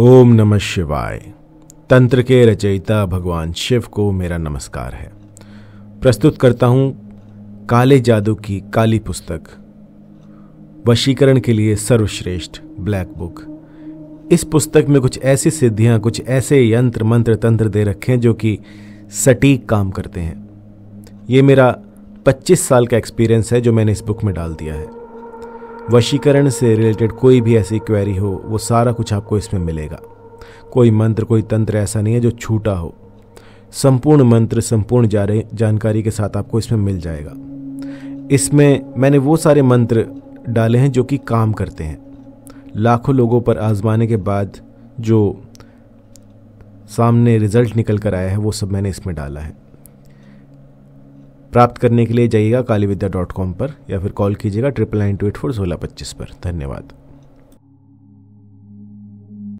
ओम नमः शिवाय तंत्र के रचयिता भगवान शिव को मेरा नमस्कार है प्रस्तुत करता हूँ काले जादू की काली पुस्तक वशीकरण के लिए सर्वश्रेष्ठ ब्लैक बुक इस पुस्तक में कुछ ऐसी सिद्धियाँ कुछ ऐसे यंत्र मंत्र तंत्र दे रखे हैं जो कि सटीक काम करते हैं ये मेरा 25 साल का एक्सपीरियंस है जो मैंने इस बुक में डाल दिया है वशीकरण से रिलेटेड कोई भी ऐसी क्वेरी हो वो सारा कुछ आपको इसमें मिलेगा कोई मंत्र कोई तंत्र ऐसा नहीं है जो छूटा हो संपूर्ण मंत्र संपूर्ण जानकारी के साथ आपको इसमें मिल जाएगा इसमें मैंने वो सारे मंत्र डाले हैं जो कि काम करते हैं लाखों लोगों पर आजमाने के बाद जो सामने रिजल्ट निकल कर आया है वो सब मैंने इसमें डाला है प्राप्त करने के लिए जाइएगा काली डॉट कॉम पर या फिर कॉल कीजिएगा triple nine two eight four सोलह पच्चीस पर धन्यवाद